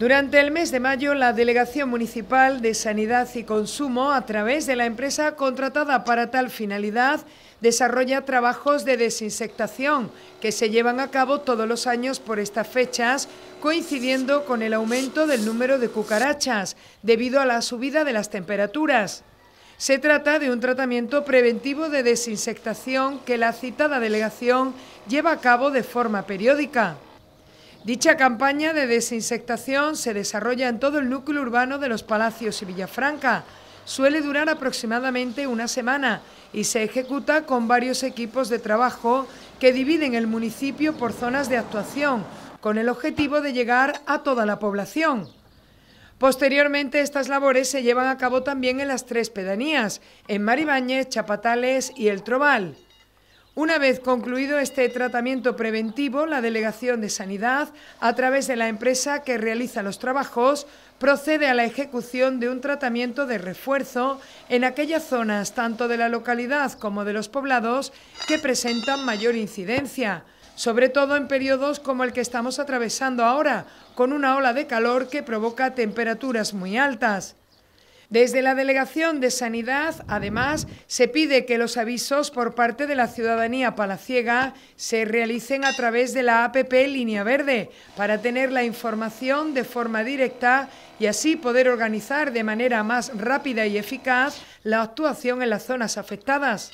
Durante el mes de mayo, la Delegación Municipal de Sanidad y Consumo, a través de la empresa contratada para tal finalidad, desarrolla trabajos de desinsectación que se llevan a cabo todos los años por estas fechas, coincidiendo con el aumento del número de cucarachas debido a la subida de las temperaturas. Se trata de un tratamiento preventivo de desinsectación que la citada delegación lleva a cabo de forma periódica. Dicha campaña de desinsectación se desarrolla en todo el núcleo urbano de los Palacios y Villafranca. Suele durar aproximadamente una semana y se ejecuta con varios equipos de trabajo que dividen el municipio por zonas de actuación, con el objetivo de llegar a toda la población. Posteriormente, estas labores se llevan a cabo también en las tres pedanías, en Maribáñez, Chapatales y El Trobal. Una vez concluido este tratamiento preventivo, la Delegación de Sanidad, a través de la empresa que realiza los trabajos, procede a la ejecución de un tratamiento de refuerzo en aquellas zonas, tanto de la localidad como de los poblados, que presentan mayor incidencia, sobre todo en periodos como el que estamos atravesando ahora, con una ola de calor que provoca temperaturas muy altas. Desde la Delegación de Sanidad, además, se pide que los avisos por parte de la ciudadanía palaciega se realicen a través de la APP Línea Verde para tener la información de forma directa y así poder organizar de manera más rápida y eficaz la actuación en las zonas afectadas.